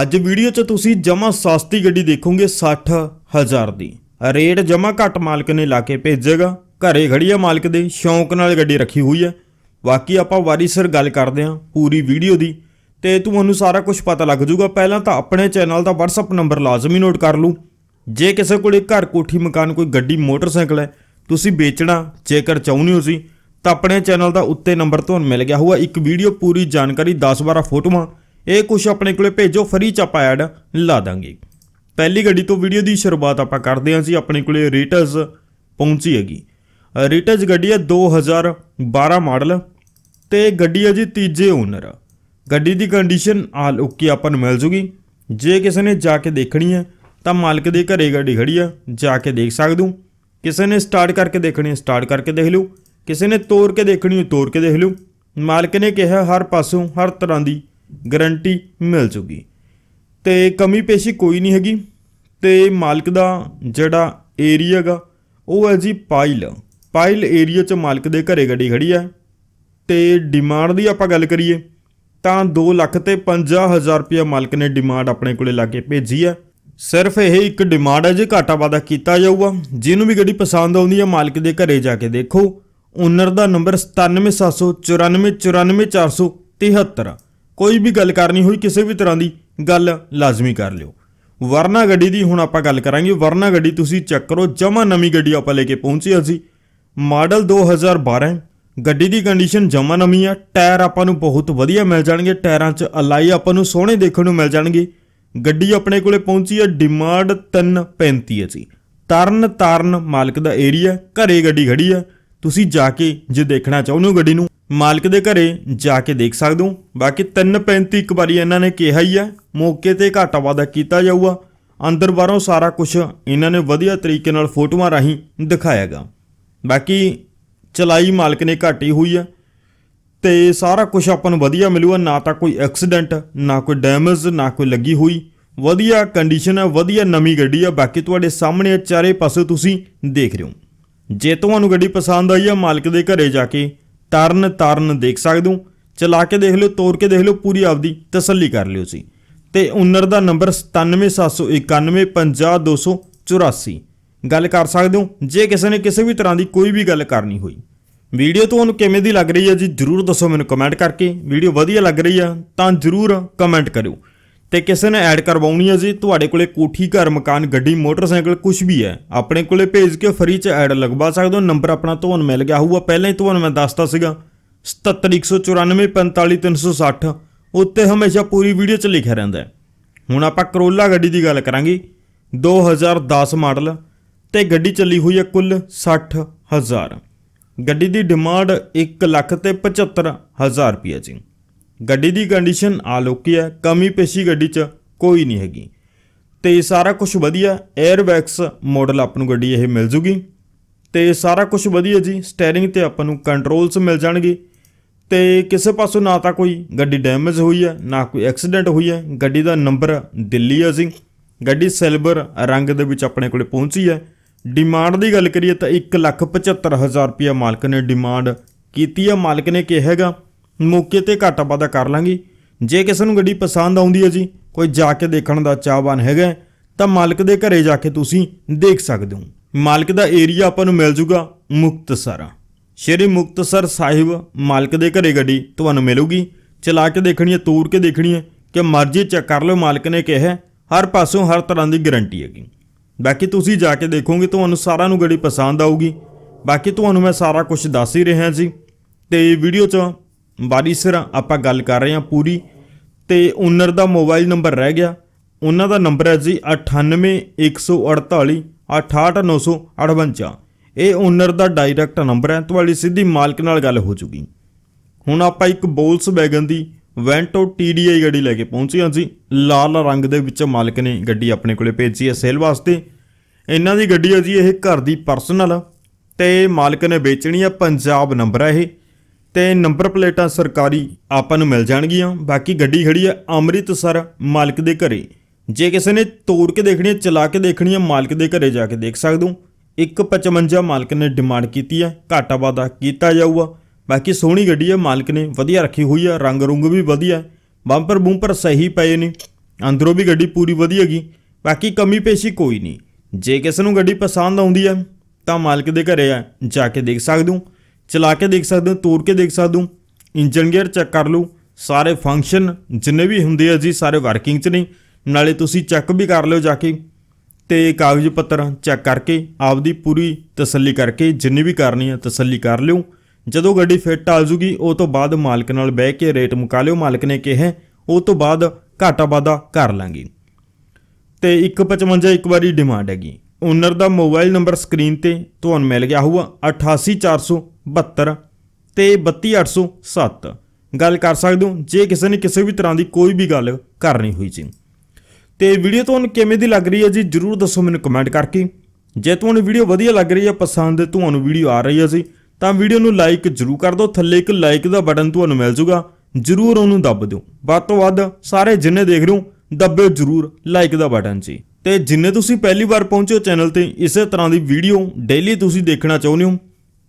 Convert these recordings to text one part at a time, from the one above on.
ਅੱਜ ਵੀਡੀਓ 'ਚ ਤੁਸੀਂ ਜਮਾ ਸਸਤੀ ਗੱਡੀ ਦੇਖੋਗੇ 60000 ਦੀ ਰੇਟ ਜਮਾ ਘੱਟ ਮਾਲਕ ਨੇ ਲਾ ਕੇ ਭੇਜੇਗਾ ਘਰੇ ਖੜੀ ਮਾਲਕ ਦੇ ਸ਼ੌਂਕ ਨਾਲ ਗੱਡੀ ਰੱਖੀ ਹੋਈ ਹੈ ਬਾਕੀ ਆਪਾਂ ਵਾਰੀ ਸਰ ਗੱਲ ਕਰਦੇ ਆਂ ਪੂਰੀ ਵੀਡੀਓ ਦੀ ਤੇ ਤੁਹਾਨੂੰ ਸਾਰਾ ਕੁਝ ਪਤਾ ਲੱਗ ਜਾਊਗਾ ਪਹਿਲਾਂ ਤਾਂ ਆਪਣੇ ਚੈਨਲ ਦਾ WhatsApp ਨੰਬਰ ਲਾਜ਼ਮੀ ਨੋਟ ਕਰ ਲਓ ਜੇ ਕਿਸੇ ਕੋਲੇ ਘਰ ਕੋਠੀ ਮਕਾਨ ਕੋਈ ਗੱਡੀ ਮੋਟਰਸਾਈਕਲ ਹੈ ਤੁਸੀਂ ਵੇਚਣਾ ਜੇਕਰ ਚਾਹੁੰਦੇ ਹੋ ਸੀ ਤਾਂ ਆਪਣੇ ਚੈਨਲ ਦਾ ਉੱਤੇ ਨੰਬਰ ਤੁਹਾਨੂੰ ਮਿਲ ਗਿਆ ਹੋਊਗਾ ਇੱਕ ਵੀਡੀਓ ਪੂਰੀ ਜਾਣਕਾਰੀ 10-12 ਫੋਟੋਆਂ ਇਹ ਕੁਝ ਆਪਣੇ ਕੋਲੇ ਭੇਜੋ ਫ੍ਰੀ ਚ ਆਪਾਂ ਐਡ ਲਾ ਦਾਂਗੇ ਪਹਿਲੀ ਗੱਡੀ ਤੋਂ ਵੀਡੀਓ ਦੀ ਸ਼ੁਰੂਆਤ ਆਪਾਂ ਕਰਦੇ ਹਾਂ ਜੀ ਆਪਣੇ ਕੋਲੇ ਰੀਟਸ ਪਹੁੰਚੀ ਹੈਗੀ ਰੀਟਸ ਗੱਡੀ ਹੈ 2012 ਮਾਡਲ ਤੇ ਗੱਡੀ ਹੈ ਜੀ ਤੀਜੇ ਓਨਰ ਗੱਡੀ ਦੀ ਕੰਡੀਸ਼ਨ ਆਲ ਓਕੇ ਆਪਾਂ ਨੂੰ ਮਿਲ ਜੂਗੀ ਜੇ ਕਿਸੇ ਨੇ ਜਾ ਕੇ ਦੇਖਣੀ ਹੈ ਤਾਂ ਮਾਲਕ ਦੇ ਘਰੇ ਗੱਡੀ ਖੜੀ ਆ ਜਾ ਕੇ ਦੇਖ ਸਕਦੂ ਕਿਸੇ ਨੇ ਸਟਾਰਟ ਕਰਕੇ ਦੇਖਣੀ ਹੈ ਸਟਾਰਟ ਕਰਕੇ ਦੇਖ ਲਓ ਕਿਸੇ ਨੇ ਤੋੜ ਕੇ ਦੇਖਣੀ ਹੈ ਤੋੜ ਕੇ ਦੇਖ ਲਓ ਮਾਲਕ ਨੇ ਕਿਹਾ ਹਰ ਪਾਸੋਂ ਹਰ ਤਰ੍ਹਾਂ ਦੀ ਗਾਰੰਟੀ ਮਿਲ ਜੂਗੀ ਤੇ ਕਮੀ ਪੇਸ਼ੀ ਕੋਈ ਨਹੀਂ ਹੈਗੀ ਤੇ ਮਾਲਕ ਦਾ ਜਿਹੜਾ ਏਰੀਆ ਹੈਗਾ ਉਹ ਹੈ ਜੀ ਪਾਇਲ ਪਾਇਲ ਏਰੀਆ 'ਚ ਮਾਲਕ ਦੇ ਘਰੇ ਗੱਡੀ ਖੜੀ ਹੈ ਤੇ ਡਿਮਾਂਡ ਦੀ ਆਪਾਂ ਗੱਲ ਕਰੀਏ ਤਾਂ 2 ਲੱਖ ਤੇ 50000 ਰੁਪਏ ਮਾਲਕ ਨੇ ਡਿਮਾਂਡ ਆਪਣੇ ਕੋਲੇ ਲਾ ਕੇ ਭੇਜੀ ਹੈ ਸਿਰਫ ਇਹ ਇੱਕ ਡਿਮਾਂਡ ਹੈ ਜੇ ਘਾਟਾ ਵਾਦਾ ਕੀਤਾ ਜਾਊਗਾ ਜਿਹਨੂੰ ਵੀ ਗੱਡੀ ਪਸੰਦ ਆਉਂਦੀ ਹੈ ਮਾਲਕ ਦੇ ਘਰੇ ਜਾ ਕੇ ਦੇਖੋ ਓਨਰ ਦਾ ਨੰਬਰ 97794944473 ਕੋਈ ਵੀ ਗੱਲ ਕਰਨੀ ਹੋਈ ਕਿਸੇ ਵੀ ਤਰ੍ਹਾਂ ਦੀ ਗੱਲ ਲਾਜ਼ਮੀ ਕਰ ਲਿਓ ਵਰਨਾ ਗੱਡੀ ਦੀ ਹੁਣ ਆਪਾਂ ਗੱਲ ਕਰਾਂਗੇ ਵਰਨਾ ਗੱਡੀ ਤੁਸੀਂ ਚੈੱਕ ਕਰੋ ਜਮਾ ਨਵੀਂ ਗੱਡੀ ਆਪਾਂ ਲੈ ਕੇ ਪਹੁੰਚੇ ਅਸੀਂ ਮਾਡਲ 2012 ਗੱਡੀ ਦੀ ਕੰਡੀਸ਼ਨ ਜਮਾ ਨਵੀਂ ਆ ਟਾਇਰ ਆਪਾਂ ਨੂੰ ਬਹੁਤ ਵਧੀਆ ਮਿਲ ਜਾਣਗੇ ਟਾਇਰਾਂ 'ਚ ਅਲਾਈ ਆਪਾਂ ਨੂੰ ਸੋਹਣੇ ਦੇਖਣ ਨੂੰ ਮਿਲ ਜਾਣਗੇ ਗੱਡੀ ਆਪਣੇ ਕੋਲੇ ਪਹੁੰਚੀ ਆ ਡਿਮਾਂਡ 335 ਹੈ ਜੀ ਤਰਨ ਤਰਨ ਮਾਲਕ ਦਾ ਏਰੀਆ ਘਰੇ ਗੱਡੀ ਖੜੀ ਆ ਤੁਸੀਂ ਜਾ ਕੇ ਜੇ ਦੇਖਣਾ ਚਾਹੁੰਦੇ ਹੋ ਗੱਡੀ ਨੂੰ ਮਾਲਕ ਦੇ ਘਰੇ ਜਾ ਕੇ ਦੇਖ ਸਕਦੇ ਹੋ ਬਾਕੀ 335 ਇੱਕ ਵਾਰੀ ਇਹਨਾਂ ਨੇ ਕਿਹਾ ਹੀ ਆ ਮੌਕੇ ਤੇ ਘਾਟਾ ਵਾਦਾ ਕੀਤਾ ਜਾਊਗਾ ਅੰਦਰ ਬਾਹਰੋਂ ਸਾਰਾ ਕੁਝ ਇਹਨਾਂ ਨੇ ਵਧੀਆ ਤਰੀਕੇ ਨਾਲ ਫੋਟੋਆਂ ਰਾਹੀਂ ਦਿਖਾਇਆਗਾ ਬਾਕੀ ਚਲਾਈ ਮਾਲਕ ਨੇ ਘਾਟੀ ਹੋਈ ਆ ਤੇ ਸਾਰਾ ਕੁਝ ਆਪਾਂ ਨੂੰ ਵਧੀਆ ਮਿਲੂਗਾ ਨਾ ਤਾਂ ਕੋਈ ਐਕਸੀਡੈਂਟ ਨਾ ਕੋਈ ਡੈਮੇਜ ਨਾ ਕੋਈ ਲੱਗੀ ਹੋਈ ਵਧੀਆ ਕੰਡੀਸ਼ਨ ਹੈ ਵਧੀਆ ਨਵੀਂ ਗੱਡੀ ਆ ਬਾਕੀ ਤੁਹਾਡੇ ਸਾਹਮਣੇ ਚਾਰੇ ਪਾਸੇ ਤੁਸੀਂ ਦੇਖ ਰਹੇ ਹੋ ਜੇ ਤੁਹਾਨੂੰ ਗੱਡੀ ਪਸੰਦ ਆਈ ਆ ਮਾਲਕ ਦੇ ਘਰੇ ਜਾ ਕੇ ਤਰਨ ਤਰਨ ਦੇਖ ਸਕਦੇ ਹੋ ਚਲਾ ਕੇ ਦੇਖ ਲਿਓ ਤੋੜ ਕੇ ਦੇਖ ਲਿਓ ਪੂਰੀ ਆਪਦੀ ਤਸੱਲੀ ਕਰ ਲਿਓ ਸੀ ਤੇ ਓਨਰ ਦਾ ਨੰਬਰ 9771950284 ਗੱਲ ਕਰ ਸਕਦੇ ਹੋ ਜੇ ਕਿਸੇ ਨੇ ਕਿਸੇ ਵੀ ਤਰ੍ਹਾਂ ਦੀ ਕੋਈ ਵੀ ਗੱਲ ਕਰਨੀ ਹੋਈ ਵੀਡੀਓ ਤੁਹਾਨੂੰ ਕਿਵੇਂ ਦੀ ਲੱਗ ਰਹੀ ਹੈ ਜੀ ਜਰੂਰ ਦੱਸੋ ਮੈਨੂੰ ਕਮੈਂਟ ਕਰਕੇ ਵੀਡੀਓ ਵਧੀਆ ਲੱਗ ਰਹੀ ਆ ਤਾਂ ਜਰੂਰ ਕਮੈਂਟ ਕਰਿਓ ਤੇ ਕਿਸੇ ਨੇ ਐਡ ਕਰਵਾਉਣੀ ਹੈ ਜੀ ਤੁਹਾਡੇ ਕੋਲੇ ਕੋਠੀ ਘਰ ਮਕਾਨ ਗੱਡੀ ਮੋਟਰਸਾਈਕਲ ਕੁਝ ਵੀ ਹੈ ਆਪਣੇ ਕੋਲੇ ਭੇਜ ਕੇ ਫਰੀ ਚ ਐਡ ਲਗਵਾ ਸਕਦੇ ਹੋ ਨੰਬਰ ਆਪਣਾ ਤੁਹਾਨੂੰ ਮਿਲ ਗਿਆ ਹੋਊਗਾ ਪਹਿਲਾਂ ਹੀ ਤੁਹਾਨੂੰ ਮੈਂ ਦੱਸਤਾ ਸੀਗਾ 7714945360 ਉੱਤੇ ਹਮੇਸ਼ਾ ਪੂਰੀ ਵੀਡੀਓ ਚ ਲਿਖਿਆ ਰਹਿੰਦਾ ਹੈ ਹੁਣ ਆਪਾਂ ਕਰੋਲਾ ਗੱਡੀ ਦੀ ਗੱਲ ਕਰਾਂਗੇ 2010 ਮਾਡਲ ਤੇ ਗੱਡੀ ਚੱਲੀ ਹੋਈ ਹੈ ਕੁੱਲ 60000 ਗੱਡੀ ਦੀ ਡਿਮਾਂਡ 1 ਲੱਖ ਤੇ 75000 ਰੁਪਏ ਜੀ ਗੱਡੀ ਦੀ ਕੰਡੀਸ਼ਨ ਆਲੋਕੀ ਹੈ ਕਮੀ ਪੇਸ਼ੀ ਗੱਡੀ 'ਚ ਕੋਈ ਨਹੀਂ ਹੈਗੀ ਤੇ ਸਾਰਾ ਕੁਝ ਵਧੀਆ 에ਅਰਬੈਗਸ ਮਾਡਲ ਆਪ ਨੂੰ ਗੱਡੀ ਇਹ ਮਿਲ ਜੂਗੀ ਤੇ ਸਾਰਾ ਕੁਝ ਵਧੀਆ ਜੀ ਸਟੀering ਤੇ ਆਪਾਂ ਨੂੰ ਕੰਟਰੋਲਸ ਮਿਲ ਜਾਣਗੇ ਤੇ ਕਿਸੇ ਪਾਸੋਂ ਨਾ ਤਾਂ ਕੋਈ ਗੱਡੀ ਡੈਮੇਜ ਹੋਈ ਹੈ ਨਾ ਕੋਈ ਐਕਸੀਡੈਂਟ ਹੋਈ ਹੈ ਗੱਡੀ ਦਾ ਨੰਬਰ ਦਿੱਲੀ ਹੈ ਜੀ ਗੱਡੀ ਸਿਲਵਰ ਰੰਗ ਦੇ ਵਿੱਚ ਆਪਣੇ ਕੋਲੇ ਪਹੁੰਚੀ ਹੈ ਡਿਮਾਂਡ ਦੀ ਗੱਲ ਕਰੀਏ ਤਾਂ 1,75,000 ਰੁਪਏ ਮਾਲਕ ਨੇ ਡਿਮਾਂਡ ਕੀਤੀ ਹੈ ਮਾਲਕ ਨੇ ਕਿਹਾਗਾ ਮੌਕੇ ਤੇ ਘੱਟ ਵਾਦਾ ਕਰ ਲਾਂਗੀ ਜੇ ਕਿਸੇ ਨੂੰ ਗੱਡੀ ਪਸੰਦ ਆਉਂਦੀ ਹੈ ਜੀ ਕੋਈ ਜਾ ਕੇ ਦੇਖਣ ਦਾ ਚਾਹਵਾਨ ਹੈਗਾ ਤਾਂ ਮਾਲਕ ਦੇ ਘਰੇ ਜਾ ਕੇ ਤੁਸੀਂ ਦੇਖ ਸਕਦੇ ਹੋ ਮਾਲਕ ਦਾ ਏਰੀਆ ਆਪਾਂ ਨੂੰ ਮਿਲ ਜੂਗਾ ਮੁਕਤਸਰ ਸ਼੍ਰੀ ਮੁਕਤਸਰ ਸਾਹਿਬ ਮਾਲਕ ਦੇ ਘਰੇ ਗੱਡੀ ਤੁਹਾਨੂੰ ਮਿਲੂਗੀ ਚਲਾ ਕੇ ਦੇਖਣੀ ਹੈ ਤੂਰ ਕੇ ਦੇਖਣੀ ਹੈ ਕਿ ਮਰਜ਼ੀ ਚੈੱਕ ਕਰ ਲਓ ਮਾਲਕ ਨੇ ਕਿਹਾ ਹਰ ਪਾਸੋਂ ਹਰ ਤਰ੍ਹਾਂ ਦੀ ਗਾਰੰਟੀ ਹੈਗੀ ਬਾਕੀ ਤੁਸੀਂ ਜਾ ਕੇ ਦੇਖੋਗੇ ਤੁਹਾਨੂੰ ਸਾਰਾ ਨੂੰ ਗੱਡੀ ਪਸੰਦ ਆਊਗੀ ਬਾਕੀ ਤੁਹਾਨੂੰ ਮੈਂ ਸਾਰਾ ਕੁਝ ਦੱਸ ਹੀ ਰਿਹਾ ਜੀ ਤੇ ਵੀਡੀਓ 'ਚ ਵਾਰਿਸਰ ਆਪਾਂ ਗੱਲ ਕਰ ਰਹੇ ਹਾਂ ਪੂਰੀ ਤੇ ਓਨਰ ਦਾ ਮੋਬਾਈਲ ਨੰਬਰ ਰਹਿ ਗਿਆ ਉਹਨਾਂ ਦਾ ਨੰਬਰ ਹੈ ਜੀ 98148 68958 ਇਹ ਓਨਰ ਦਾ ਡਾਇਰੈਕਟ ਨੰਬਰ ਹੈ ਤੁਹਾਡੀ ਸਿੱਧੀ ਮਾਲਕ ਨਾਲ ਗੱਲ ਹੋ ਚੁਗੀ ਹੁਣ ਆਪਾਂ ਇੱਕ ਬੋਲਸ ਵੈਗਨ ਦੀ ਵੈਂਟੋ ਟੀਡੀਆਈ ਗੱਡੀ ਲੈ ਕੇ ਪਹੁੰਚੇ ਹਾਂ ਜੀ ਲਾਲ ਰੰਗ ਦੇ ਵਿੱਚ ਮਾਲਕ ਨੇ ਗੱਡੀ ਆਪਣੇ ਕੋਲੇ ਭੇਜੀ ਹੈ ਸੇਲ ਵਾਸਤੇ ਇਹਨਾਂ ਦੀ ਗੱਡੀ ਹੈ ਜੀ ਇਹ ਘਰ ਦੀ ਪਰਸਨਲ ਤੇ ਮਾਲਕ ਨੇ ਵੇਚਣੀ ਹੈ ਪੰਜਾਬ ਨੰਬਰ ਹੈ ਇਹ ਤੇ ਨੰਬਰ ਪਲੇਟਾਂ ਸਰਕਾਰੀ ਆਪਾਂ ਨੂੰ ਮਿਲ ਜਾਣਗੀਆਂ ਬਾਕੀ ਗੱਡੀ ਖੜੀ ਹੈ ਅੰਮ੍ਰਿਤਸਰ ਮਾਲਕ ਦੇ ਘਰੇ ਜੇ ਕਿਸੇ ਨੇ ਤੋੜ ਕੇ ਦੇਖਣੀ ਹੈ ਚਲਾ ਕੇ ਦੇਖਣੀ ਹੈ ਮਾਲਕ ਦੇ ਘਰੇ ਜਾ ਕੇ ਦੇਖ ਸਕਦੇ ਹੋ 155 ਮਾਲਕ ਨੇ ਡਿਮਾਂਡ ਕੀਤੀ ਹੈ ਘਾਟਾ ਵਾਦਾ ਕੀਤਾ ਜਾਊਗਾ ਬਾਕੀ ਸੋਹਣੀ ਗੱਡੀ ਹੈ ਮਾਲਕ ਨੇ ਵਧੀਆ ਰੱਖੀ ਹੋਈ ਹੈ ਰੰਗ ਰੁੰਗ ਵੀ ਵਧੀਆ ਬੰਪਰ ਬੂੰਪਰ ਸਹੀ ਪਏ ਨੇ ਅੰਦਰੋਂ ਵੀ ਗੱਡੀ ਪੂਰੀ ਵਧੀਆ ਗਈ ਬਾਕੀ ਕਮੀ ਪੇਸ਼ੀ ਕੋਈ ਨਹੀਂ ਜੇ ਕਿਸੇ ਨੂੰ ਗੱਡੀ ਪਸੰਦ ਆਉਂਦੀ ਹੈ ਤਾਂ ਮਾਲਕ ਦੇ ਘਰੇ ਜਾ ਕੇ ਦੇਖ ਸਕਦੇ ਹੋ ਚਲਾ ਕੇ ਦੇਖ ਸਕਦੇ ਹੋ ਤੋੜ ਕੇ ਦੇਖ ਸਕਦੇ ਹੋ ਇੰਜਨ ਗੇਅਰ ਚੈੱਕ ਕਰ ਲਓ ਸਾਰੇ ਫੰਕਸ਼ਨ ਜਿੰਨੇ ਵੀ ਹੁੰਦੇ ਆ ਜੀ ਸਾਰੇ ਵਰਕਿੰਗ 'ਚ ਨੇ ਨਾਲੇ ਤੁਸੀਂ ਚੈੱਕ ਵੀ ਕਰ ਲਿਓ ਜਾ ਕੇ ਤੇ ਕਾਗਜ਼ ਪੱਤਰ ਚੈੱਕ ਕਰਕੇ ਆਪਦੀ ਪੂਰੀ ਤਸੱਲੀ ਕਰਕੇ ਜਿੰਨੀ ਵੀ ਕਰਨੀ ਹੈ ਤਸੱਲੀ ਕਰ ਲਿਓ ਜਦੋਂ ਗੱਡੀ ਫਿੱਟ ਆ ਜੂਗੀ ਉਹ ਤੋਂ ਬਾਅਦ ਮਾਲਕ ਨਾਲ ਬਹਿ ਕੇ ਰੇਟ ਮੁਕਾ ਲਿਓ ਮਾਲਕ ਨੇ ਕਿਹਾ ਉਹ ਤੋਂ ਬਾਅਦ ਘਾਟਾ ਵਾਦਾ ਕਰ ਲਾਂਗੇ ਤੇ 155 ਇੱਕ ਵਾਰੀ ਡਿਮਾਂਡ ਹੈਗੀ ਓਨਰ ਦਾ ਮੋਬਾਈਲ ਨੰਬਰ ਸਕਰੀਨ ਤੇ ਤੁਹਾਨੂੰ ਮਿਲ ਗਿਆ ਹੋਊਗਾ 88472 ਤੇ 32807 ਗੱਲ ਕਰ ਸਕਦੇ ਹੋ ਜੇ ਕਿਸੇ ਨੇ ਕਿਸੇ ਵੀ ਤਰ੍ਹਾਂ ਦੀ ਕੋਈ ਵੀ ਗੱਲ ਕਰਨੀ ਹੋਈ ਜੀ ਤੇ ਵੀਡੀਓ ਤੁਹਾਨੂੰ ਕਿਵੇਂ ਦੀ ਲੱਗ ਰਹੀ ਹੈ ਜੀ ਜਰੂਰ ਦੱਸੋ ਮੈਨੂੰ ਕਮੈਂਟ ਕਰਕੇ ਜੇ ਤੁਹਾਨੂੰ ਵੀਡੀਓ ਵਧੀਆ ਲੱਗ ਰਹੀ ਹੈ ਪਸੰਦ ਤੁਹਾਨੂੰ ਵੀਡੀਓ ਆ ਰਹੀ ਹੈ ਜੀ ਤਾਂ ਵੀਡੀਓ ਨੂੰ ਲਾਈਕ ਜਰੂਰ ਕਰ ਦਿਓ ਥੱਲੇ ਇੱਕ ਲਾਈਕ ਦਾ ਬਟਨ ਤੁਹਾਨੂੰ ਮਿਲ ਜਾਊਗਾ ਜਰੂਰ ਉਹਨੂੰ ਦੱਬ ਦਿਓ ਵੱਧ ਤੋਂ ਵੱਧ ਸਾਰੇ ਜਿੰਨੇ ਦੇਖ ਰਹੇ ਹੋ ਦੱਬਿਓ ਜਰੂਰ ਲਾਈਕ ਦਾ ਬਟਨ ਜੀ ਤੇ ਜਿੰਨੇ ਤੁਸੀਂ ਪਹਿਲੀ ਵਾਰ ਪਹੁੰਚੇ ਹੋ ਚੈਨਲ ਤੇ ਇਸੇ ਤਰ੍ਹਾਂ ਦੀ ਵੀਡੀਓ ਡੇਲੀ ਤੁਸੀਂ ਦੇਖਣਾ ਚਾਹੁੰਦੇ ਹੋ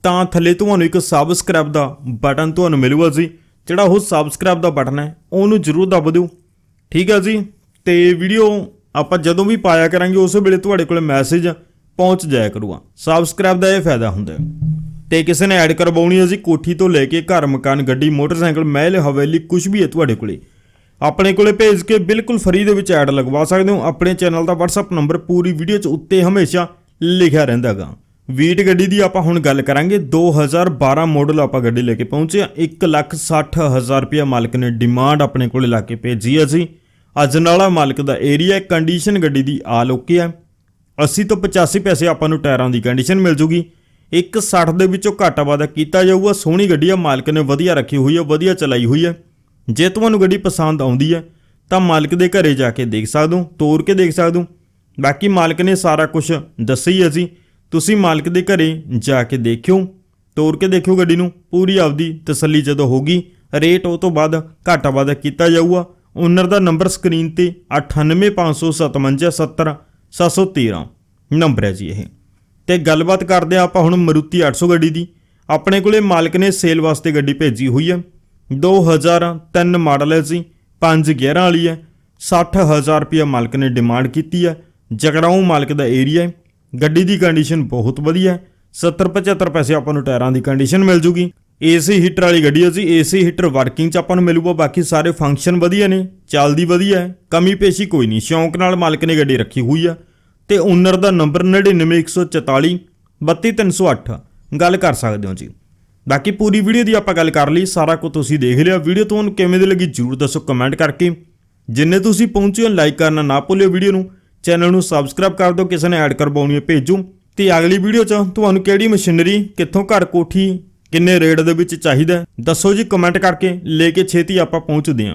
ਤਾਂ ਥੱਲੇ ਤੁਹਾਨੂੰ ਇੱਕ ਸਬਸਕ੍ਰਾਈਬ ਦਾ ਬਟਨ ਤੁਹਾਨੂੰ ਮਿਲੂਗਾ ਜੀ ਜਿਹੜਾ ਉਹ ਸਬਸਕ੍ਰਾਈਬ ਦਾ ਬਟਨ ਹੈ ਉਹਨੂੰ ਜ਼ਰੂਰ ਦਬਾ ਦਿਓ ਠੀਕ ਹੈ ਜੀ ਤੇ ਵੀਡੀਓ ਆਪਾਂ ਜਦੋਂ ਵੀ ਪਾਇਆ ਕਰਾਂਗੇ ਉਸੇ ਵੇਲੇ ਤੁਹਾਡੇ ਕੋਲ ਮੈਸੇਜ ਪਹੁੰਚ ਜਾਇਆ ਕਰੂਗਾ ਸਬਸਕ੍ਰਾਈਬ ਦਾ ਇਹ ਫਾਇਦਾ ਹੁੰਦਾ ਤੇ ਕਿਸੇ ਨੇ ਐਡ ਕਰਵਾਉਣੀ ਹੈ ਜੀ ਕੋਠੀ ਤੋਂ ਲੈ ਕੇ ਘਰ ਮਕਾਨ ਗੱਡੀ ਮੋਟਰਸਾਈਕਲ ਮਹਿਲ ਹਵੇਲੀ ਕੁਝ ਵੀ ਹੈ ਤੁਹਾਡੇ ਕੋਲੇ ਆਪਣੇ ਕੋਲੇ ਭੇਜ ਕੇ ਬਿਲਕੁਲ ਫ੍ਰੀ ਦੇ ਵਿੱਚ ਐਡ ਲਗਵਾ ਸਕਦੇ ਹੋ ਆਪਣੇ ਚੈਨਲ ਦਾ WhatsApp ਨੰਬਰ ਪੂਰੀ ਵੀਡੀਓ 'ਚ ਉੱਤੇ ਹਮੇਸ਼ਾ ਲਿਖਿਆ ਰਹਿੰਦਾਗਾ ਵੀਟ ਗੱਡੀ ਦੀ ਆਪਾਂ ਹੁਣ ਗੱਲ ਕਰਾਂਗੇ 2012 ਮਾਡਲ ਆਪਾਂ ਗੱਡੀ ਲੈ ਕੇ ਪਹੁੰਚੇ ਆ 160000 ਰੁਪਏ ਮਾਲਕ ਨੇ ਡਿਮਾਂਡ ਆਪਣੇ ਕੋਲੇ ਲਾ ਕੇ ਭੇਜੀ ਅਸੀਂ ਅਜਨਾਲਾ ਮਾਲਕ ਦਾ ਏਰੀਆ ਕੰਡੀਸ਼ਨ ਗੱਡੀ ਦੀ ਆਲ ਓਕੇ ਆ 80 ਤੋਂ 85 ਪੈਸੇ ਆਪਾਂ ਨੂੰ ਟਾਇਰਾਂ ਦੀ ਕੰਡੀਸ਼ਨ ਮਿਲ ਜੂਗੀ 160 ਦੇ ਵਿੱਚੋਂ ਘਟਾਵਾ ਵਾਦਾ ਕੀਤਾ ਜਾਊਗਾ ਸੋਹਣੀ ਗੱਡੀ ਆ ਮਾਲਕ ਨੇ ਵਧੀਆ ਰੱਖੀ ਹੋਈ ਆ ਵਧੀਆ ਚਲਾਈ ਹੋਈ ਆ ਜੇ ਤੁਹਾਨੂੰ ਗੱਡੀ ਪਸੰਦ ਆਉਂਦੀ ਹੈ ਤਾਂ ਮਾਲਕ ਦੇ ਘਰੇ ਜਾ ਕੇ ਦੇਖ ਸਕਦੇ ਹੋ ਤੋਰ ਕੇ ਦੇਖ ਸਕਦੇ ਹੋ ਬਾਕੀ ਮਾਲਕ ਨੇ ਸਾਰਾ ਕੁਝ ਦੱਸਿਆ ਸੀ ਤੁਸੀਂ ਮਾਲਕ ਦੇ ਘਰੇ ਜਾ ਕੇ ਦੇਖਿਓ ਤੋਰ ਕੇ ਦੇਖਿਓ ਗੱਡੀ ਨੂੰ ਪੂਰੀ ਆਪਦੀ ਤਸੱਲੀ ਜਦੋਂ ਹੋਗੀ ਰੇਟ ਉਹ ਤੋਂ ਬਾਅਦ ਘਾਟਾ ਵਾਧਾ ਕੀਤਾ ਜਾਊਗਾ ਓਨਰ ਦਾ ਨੰਬਰ ਸਕਰੀਨ ਤੇ 9855570713 ਨੰਬਰ ਹੈ ਜੀ ਇਹ ਤੇ ਗੱਲਬਾਤ ਕਰਦੇ ਆਪਾਂ ਹੁਣ ਮਰੂਤੀ 800 ਗੱਡੀ ਦੀ ਆਪਣੇ ਕੋਲੇ ਮਾਲਕ ਨੇ ਸੇਲ ਵਾਸਤੇ ਗੱਡੀ ਭੇਜੀ ਹੋਈ ਹੈ 2003 ਮਾਡਲ ਹੈ ਜੀ 5 ਵਾਲੀ ਹੈ 60000 ਰੁਪਏ ਮਾਲਕ ਨੇ ਡਿਮਾਂਡ ਕੀਤੀ ਹੈ ਜਗਰਾਉਂ ਮਾਲਕ ਦਾ ਏਰੀਆ ਹੈ ਗੱਡੀ ਦੀ ਕੰਡੀਸ਼ਨ ਬਹੁਤ ਵਧੀਆ ਹੈ 70 75 ਪੈਸੇ ਆਪਾਂ ਨੂੰ ਟਾਇਰਾਂ ਦੀ ਕੰਡੀਸ਼ਨ ਮਿਲ ਜੂਗੀ ਏਸੀ ਹੀਟਰ ਵਾਲੀ ਗੱਡੀ ਹੈ ਜੀ ਏਸੀ ਹੀਟਰ ਵਰਕਿੰਗ ਚ ਆਪਾਂ ਨੂੰ ਮਿਲੂਗਾ ਬਾਕੀ ਸਾਰੇ ਫੰਕਸ਼ਨ ਵਧੀਆ ਨੇ ਚੱਲਦੀ ਵਧੀਆ ਹੈ ਕਮੀ ਪੇਸ਼ੀ ਕੋਈ ਨਹੀਂ ਸ਼ੌਂਕ ਨਾਲ ਮਾਲਕ ਨੇ ਗੱਡੀ ਰੱਖੀ ਹੋਈ ਆ ਤੇ ਓਨਰ ਦਾ ਨੰਬਰ 99144 32308 ਗੱਲ ਕਰ ਸਕਦੇ ਹੋ ਜੀ ਬਾਕੀ ਪੂਰੀ ਵੀਡੀਓ ਦੀ ਆਪਾਂ ਗੱਲ ਕਰ ਲਈ ਸਾਰਾ ਕੁਝ ਤੁਸੀਂ ਦੇਖ ਲਿਆ ਵੀਡੀਓ ਤੁਹਾਨੂੰ ਕਿਵੇਂ ਦੀ ਲੱਗੀ ਜਰੂਰ ਦੱਸੋ ਕਮੈਂਟ ਕਰਕੇ ਜਿੰਨੇ ਤੁਸੀਂ ਪਹੁੰਚੇ ਹੋ ਲਾਈਕ ਕਰਨਾ ਨਾ ਭੁੱਲਿਓ ਵੀਡੀਓ ਨੂੰ ਚੈਨਲ ਨੂੰ ਸਬਸਕ੍ਰਾਈਬ ਕਰ ਦਿਓ ਕਿਸੇ ਨੇ ਐਡ ਕਰਵਾਉਣੀ ਹੈ ਭੇਜੋ ਤੇ ਅਗਲੀ ਵੀਡੀਓ 'ਚ ਤੁਹਾਨੂੰ ਕਿਹੜੀ ਮਸ਼ੀਨਰੀ ਕਿੱਥੋਂ ਘਰ ਕੋਠੀ ਕਿੰਨੇ ਰੇਟ ਦੇ ਵਿੱਚ ਚਾਹੀਦਾ ਦੱਸੋ ਜੀ ਕਮੈਂਟ ਕਰਕੇ ਲੈ ਕੇ ਛੇਤੀ ਆਪਾਂ ਪਹੁੰਚਦੇ ਹਾਂ